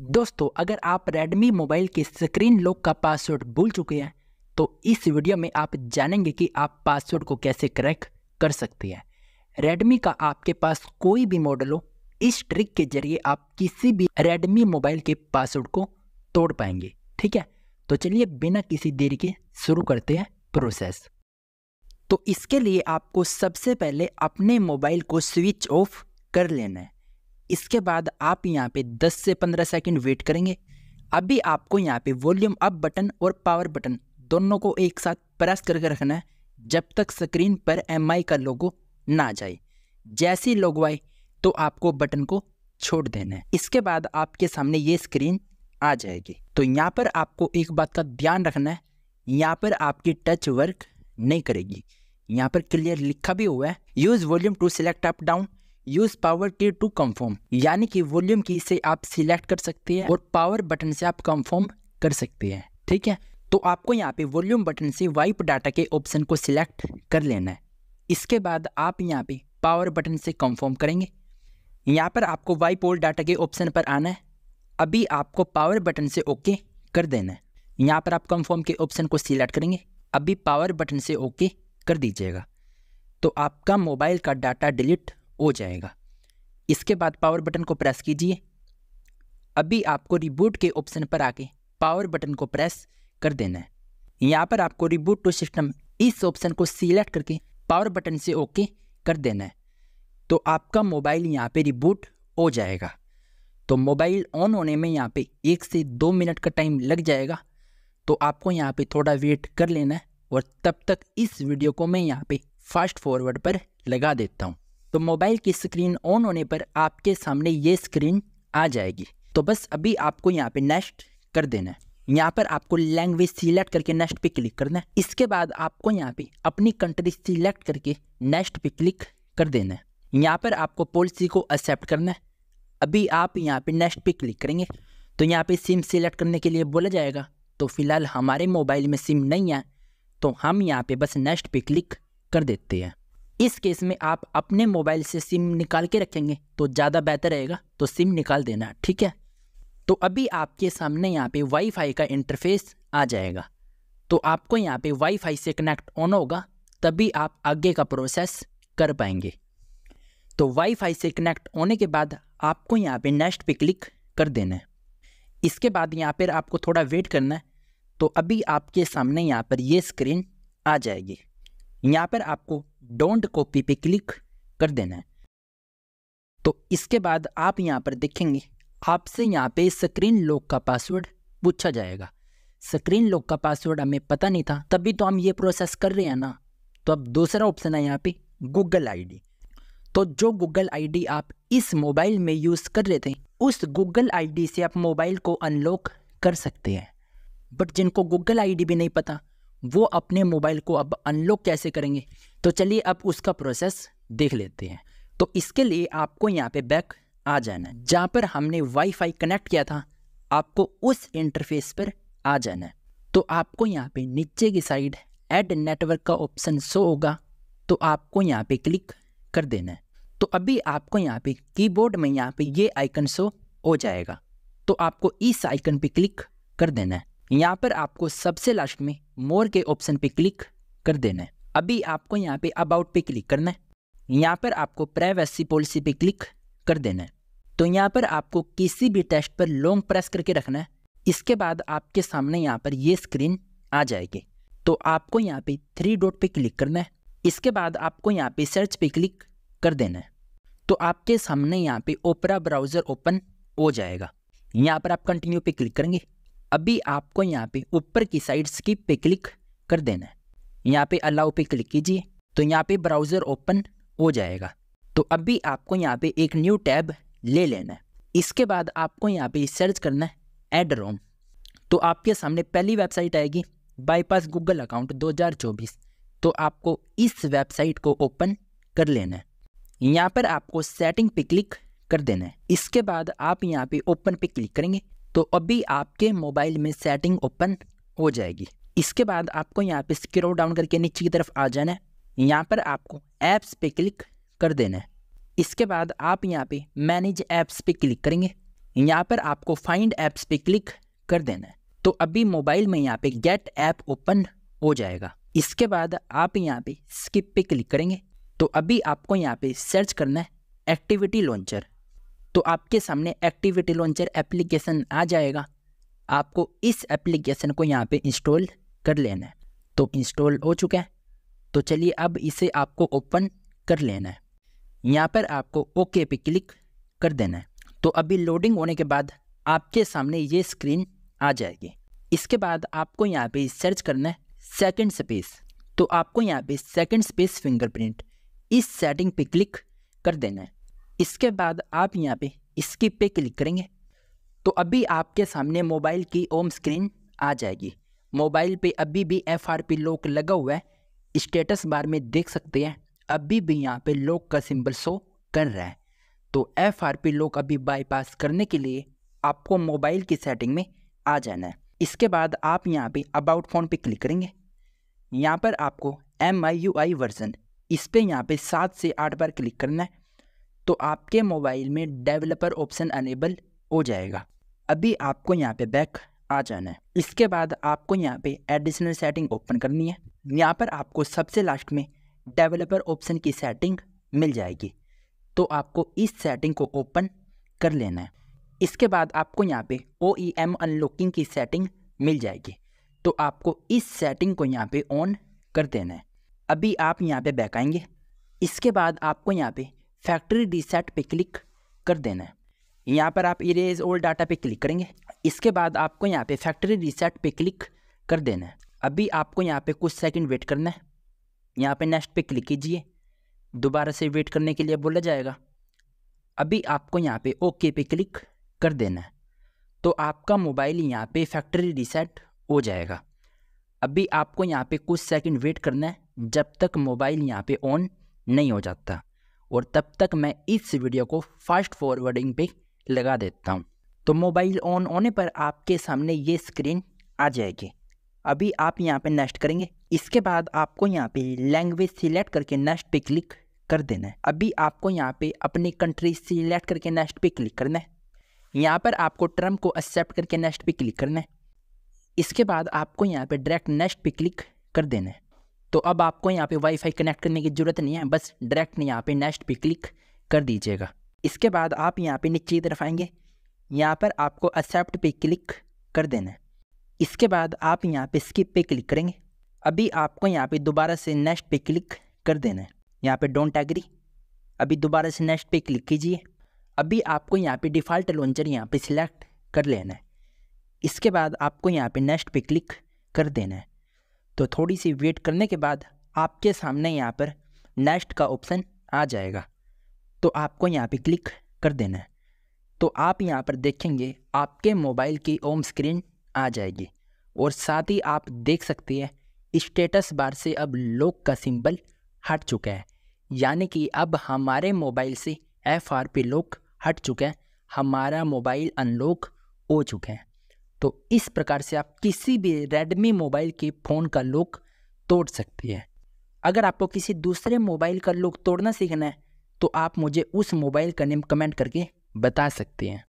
दोस्तों अगर आप रेडमी मोबाइल के स्क्रीन लॉक का पासवर्ड भूल चुके हैं तो इस वीडियो में आप जानेंगे कि आप पासवर्ड को कैसे क्रैक कर सकते हैं रेडमी का आपके पास कोई भी मॉडल हो इस ट्रिक के जरिए आप किसी भी रेडमी मोबाइल के पासवर्ड को तोड़ पाएंगे ठीक है तो चलिए बिना किसी देरी के शुरू करते हैं प्रोसेस तो इसके लिए आपको सबसे पहले अपने मोबाइल को स्विच ऑफ कर लेना है इसके बाद आप यहाँ पे 10 से 15 सेकंड वेट करेंगे अभी आपको यहाँ पे वॉल्यूम अप बटन और पावर बटन दोनों को एक साथ प्रेस करके रखना है जब तक स्क्रीन पर एम का लोगो ना जाए जैसी लोगो आए तो आपको बटन को छोड़ देना है इसके बाद आपके सामने ये स्क्रीन आ जाएगी तो यहाँ पर आपको एक बात का ध्यान रखना है यहाँ पर आपकी टच वर्क नहीं करेगी यहाँ पर क्लियर लिखा भी हुआ है use volume to select up down use power key to confirm यानी कि वॉल्यूम की से आप सिलेक्ट कर सकते हैं और पावर बटन से आप कंफर्म कर सकते हैं ठीक है तो आपको यहाँ पे वॉल्यूम बटन से वाइप डाटा के ऑप्शन को सिलेक्ट कर लेना है इसके बाद आप यहाँ पे पावर बटन से कंफर्म करेंगे यहाँ पर आपको वाइप और डाटा के ऑप्शन पर आना है अभी आपको पावर बटन से ओके कर देना है यहाँ पर आप कंफर्म के ऑप्शन को सिलेक्ट करेंगे अभी पावर बटन से ओके कर दीजिएगा तो आपका मोबाइल का डाटा डिलीट हो जाएगा इसके बाद पावर बटन को प्रेस कीजिए अभी आपको रिबूट के ऑप्शन पर आके पावर बटन को प्रेस कर देना है यहाँ पर आपको रिबूट टू सिस्टम इस ऑप्शन को सिलेक्ट करके पावर बटन से ओके कर देना है तो आपका मोबाइल यहाँ पे रिबूट हो जाएगा तो मोबाइल ऑन होने में यहाँ पे एक से दो मिनट का टाइम लग जाएगा तो आपको यहाँ पे थोड़ा वेट कर लेना है और तब तक इस वीडियो को मैं यहाँ पे फास्ट फॉरवर्ड पर लगा देता हूँ तो मोबाइल की स्क्रीन ऑन होने पर आपके सामने ये स्क्रीन आ जाएगी तो बस अभी आपको यहाँ पे नेक्स्ट कर देना है यहाँ पर आपको लैंग्वेज सिलेक्ट करके नेक्स्ट पे क्लिक करना है इसके बाद आपको यहाँ पे अपनी कंट्री सिलेक्ट करके नेक्स्ट पे क्लिक कर देना है यहाँ पर आपको पॉलिसी को एक्सेप्ट करना है अभी आप यहाँ पे नेक्स्ट पे क्लिक करेंगे तो यहाँ पे सिम सिलेक्ट करने के लिए बोला जाएगा तो फिलहाल हमारे मोबाइल में सिम नहीं है तो हम यहाँ पे बस नेक्स्ट पे क्लिक कर देते हैं इस केस में आप अपने मोबाइल से सिम निकाल के रखेंगे तो ज़्यादा बेहतर रहेगा तो सिम निकाल देना ठीक है तो अभी आपके सामने यहाँ पे वाईफाई का इंटरफेस आ जाएगा तो आपको यहाँ पे वाईफाई से कनेक्ट ऑन होगा तभी आप आगे का प्रोसेस कर पाएंगे तो वाईफाई से कनेक्ट होने के बाद आपको यहाँ पे नेक्स्ट पे क्लिक कर देना है इसके बाद यहाँ पर आपको थोड़ा वेट करना है तो अभी आपके सामने यहाँ पर ये स्क्रीन आ जाएगी यहाँ पर आपको डोंट कॉपी पे क्लिक कर देना है तो इसके बाद आप यहाँ पर देखेंगे आपसे यहाँ पे स्क्रीन लॉक का पासवर्ड पूछा जाएगा स्क्रीन लॉक का पासवर्ड हमें पता नहीं था तभी तो हम ये प्रोसेस कर रहे हैं ना तो अब दूसरा ऑप्शन है यहाँ पे गूगल आईडी तो जो गूगल आईडी आप इस मोबाइल में यूज़ कर रहे थे उस गूगल आईडी से आप मोबाइल को अनलॉक कर सकते हैं बट जिनको गूगल आईडी भी नहीं पता वो अपने मोबाइल को अब अनलॉक कैसे करेंगे तो चलिए अब उसका प्रोसेस देख लेते हैं तो इसके लिए आपको यहाँ पे बैक आ जाना है जहाँ पर हमने वाईफाई कनेक्ट किया था आपको उस इंटरफेस पर आ जाना है तो आपको यहाँ पे नीचे की साइड एड नेटवर्क का ऑप्शन शो होगा तो आपको यहाँ पे क्लिक कर देना है तो अभी आपको यहाँ पे कीबोर्ड में यहाँ पे ये आइकन शो हो जाएगा तो आपको इस आइकन पे क्लिक कर देना है यहाँ पर आपको सबसे लास्ट में मोर के ऑप्शन पे क्लिक कर देना है अभी आपको यहाँ पे अबाउट पे क्लिक करना है यहाँ पर आपको प्राइवेसी पॉलिसी पे क्लिक कर देना है तो यहाँ पर आपको किसी भी टेस्ट पर लॉन्ग प्रेस करके रखना है इसके बाद आपके सामने यहाँ पर ये स्क्रीन आ जाएगी तो आपको यहाँ पे थ्री डॉट पे क्लिक करना है इसके बाद आपको यहाँ पे सर्च पे क्लिक कर देना है तो आपके सामने यहाँ पे ओपरा ब्राउज़र ओपन हो जाएगा यहाँ पर आप कंटिन्यू पे क्लिक करेंगे अभी आपको यहाँ पे ऊपर की साइड स्किप पे क्लिक कर देना है यहाँ पे अलाउ पे क्लिक कीजिए तो यहाँ पे ब्राउज़र ओपन हो जाएगा तो अब भी आपको यहाँ पे एक न्यू टैब ले लेना है इसके बाद आपको यहाँ पे सर्च करना है एड रोम तो आपके सामने पहली वेबसाइट आएगी बाईपास गूगल अकाउंट 2024 तो आपको इस वेबसाइट को ओपन कर लेना है यहाँ पर आपको सेटिंग पे क्लिक कर देना है इसके बाद आप यहाँ पे ओपन पे क्लिक करेंगे तो अभी आपके मोबाइल में सेटिंग ओपन हो जाएगी इसके बाद आपको यहाँ पे स्क्रो डाउन करके नीचे की तरफ आ जाना है यहाँ पर आपको ऐप्स पे क्लिक कर देना है इसके बाद आप यहाँ पे मैनेज ऐप्स पे क्लिक करेंगे यहाँ पर आपको फाइंड ऐप्स पे क्लिक कर देना है तो अभी मोबाइल में यहाँ पे गेट ऐप ओपन हो जाएगा इसके बाद आप यहाँ पे स्किप पे क्लिक करेंगे तो अभी आपको यहाँ पे सर्च करना है एक्टिविटी लॉन्चर तो आपके सामने एक्टिविटी लॉन्चर एप्लीकेशन आ जाएगा आपको इस एप्लीकेशन को यहाँ पे इंस्टॉल कर लेना है तो इंस्टॉल हो चुका है तो चलिए अब इसे आपको ओपन कर लेना है यहाँ पर आपको ओके पे क्लिक कर देना है तो अभी लोडिंग होने के बाद आपके सामने ये स्क्रीन आ जाएगी इसके बाद आपको यहाँ पे सर्च करना है सेकंड स्पेस तो आपको यहाँ पे सेकंड स्पेस फिंगरप्रिंट इस सेटिंग पे क्लिक कर देना है इसके बाद आप यहाँ पे स्किप पे क्लिक करेंगे तो अभी आपके सामने मोबाइल की ओम स्क्रीन आ जाएगी मोबाइल पे अभी भी एफ आर पी लॉक लगा हुआ है स्टेटस बार में देख सकते हैं अभी भी यहाँ पे लॉक का सिंबल शो कर रहा है तो एफ आर पी लॉक अभी बाईपास करने के लिए आपको मोबाइल की सेटिंग में आ जाना है इसके बाद आप यहाँ पे अबाउट फ़ोन पे क्लिक करेंगे यहाँ पर आपको M I U I version इस पर यहाँ पर सात से आठ बार क्लिक करना है तो आपके मोबाइल में डेवलपर ऑप्शन अनेबल हो जाएगा अभी आपको यहाँ पे बैक आ जाना है इसके बाद आपको यहाँ पे एडिशनल सेटिंग ओपन करनी है यहाँ पर आपको सबसे लास्ट में डेवलपर ऑप्शन की सेटिंग मिल जाएगी तो आपको इस सेटिंग को ओपन कर लेना है इसके बाद आपको यहाँ पे ओ ई एम अनलॉकिंग की सेटिंग मिल जाएगी तो आपको इस सेटिंग को यहाँ पे ऑन कर देना है अभी आप यहाँ पे बैक आएंगे इसके बाद आपको यहाँ पे फैक्ट्री रीसेट पे क्लिक कर देना है यहाँ पर आप इरेज ओल्ड डाटा पे क्लिक करेंगे इसके बाद आपको यहाँ पे फैक्ट्री रीसेट पे क्लिक कर देना है अभी आपको यहाँ पे कुछ सेकंड वेट करना है यहाँ पे नेक्स्ट पे क्लिक कीजिए दोबारा से वेट करने के लिए बोला जाएगा अभी आपको यहाँ पे ओके पे क्लिक कर देना है तो आपका मोबाइल यहाँ पे फैक्ट्री रीसेट हो जाएगा अभी आपको यहाँ पे कुछ सेकंड वेट करना है जब तक मोबाइल यहाँ पे ऑन नहीं हो जाता और तब तक मैं इस वीडियो को फास्ट फॉरवर्डिंग पे लगा देता हूँ तो मोबाइल ऑन होने पर आपके सामने ये स्क्रीन आ जाएगी अभी आप यहाँ पे नेक्स्ट करेंगे इसके बाद आपको यहाँ पे लैंग्वेज सिलेक्ट करके नेक्स्ट पे क्लिक कर देना है अभी आपको यहाँ पे अपनी कंट्री सिलेक्ट करके नेक्स्ट पे क्लिक करना है यहाँ पर आपको टर्म को एक्सेप्ट करके नेक्स्ट पे क्लिक करना है इसके बाद आपको यहाँ पे डायरेक्ट नेक्स्ट पे क्लिक कर देना है तो अब आपको यहाँ पे वाईफाई कनेक्ट करने की ज़रूरत नहीं है बस डायरेक्ट यहाँ पे नेक्स्ट पे क्लिक कर दीजिएगा इसके बाद आप यहाँ पे नीचे की तरफ आएंगे यहाँ पर आपको एक्सेप्ट पे क्लिक कर देना है इसके बाद आप यहाँ पे स्किप पे क्लिक करेंगे अभी आपको यहाँ पे दोबारा से नेक्स्ट पे क्लिक कर देना है यहाँ पे डोंट एग्री अभी दोबारा से नेक्स्ट पे क्लिक कीजिए अभी आपको यहाँ पे डिफ़ॉल्ट लॉन्चर यहाँ पे सिलेक्ट कर लेना है इसके बाद आपको यहाँ पे नेक्स्ट पे क्लिक कर देना है तो थोड़ी सी वेट करने के बाद आपके सामने यहाँ पर नेक्स्ट का ऑप्शन आ जाएगा तो आपको यहाँ पर क्लिक कर देना है तो आप यहाँ पर देखेंगे आपके मोबाइल की ओम स्क्रीन आ जाएगी और साथ ही आप देख सकते हैं स्टेटस बार से अब लोक का सिंबल हट चुका है यानी कि अब हमारे मोबाइल से एफ आर पी लोक हट चुका है हमारा मोबाइल अनलॉक हो चुका है तो इस प्रकार से आप किसी भी रेडमी मोबाइल के फ़ोन का लोक तोड़ सकते हैं अगर आपको किसी दूसरे मोबाइल का लोक तोड़ना सीखना है तो आप मुझे उस मोबाइल का नेम कमेंट करके बता सकते हैं